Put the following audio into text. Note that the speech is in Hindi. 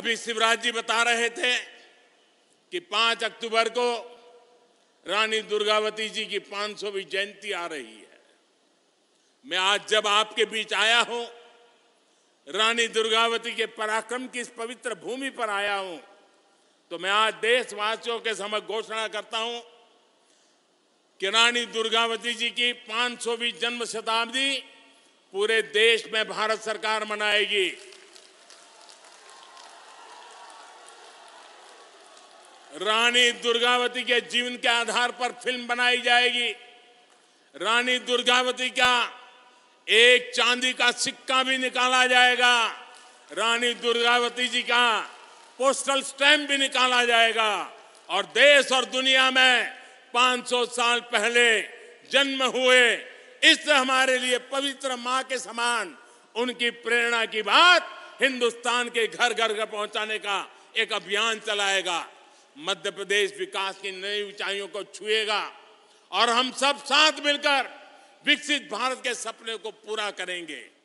अभी शिवराज जी बता रहे थे कि 5 अक्टूबर को रानी दुर्गावती जी की 500वीं जयंती आ रही है मैं आज जब आपके बीच आया हूं रानी दुर्गावती के पराक्रम की इस पवित्र भूमि पर आया हूं तो मैं आज देशवासियों के समक्ष घोषणा करता हूं कि रानी दुर्गावती जी की 500वीं जन्म शताब्दी पूरे देश में भारत सरकार मनाएगी रानी दुर्गावती के जीवन के आधार पर फिल्म बनाई जाएगी रानी दुर्गावती का एक चांदी का सिक्का भी निकाला जाएगा रानी दुर्गावती जी का पोस्टल स्टैम्प भी निकाला जाएगा और देश और दुनिया में 500 साल पहले जन्म हुए इस हमारे लिए पवित्र माँ के समान उनकी प्रेरणा की बात हिंदुस्तान के घर घर घर पहुंचाने का एक अभियान चलाएगा मध्य प्रदेश विकास की नई ऊंचाइयों को छुएगा और हम सब साथ मिलकर विकसित भारत के सपने को पूरा करेंगे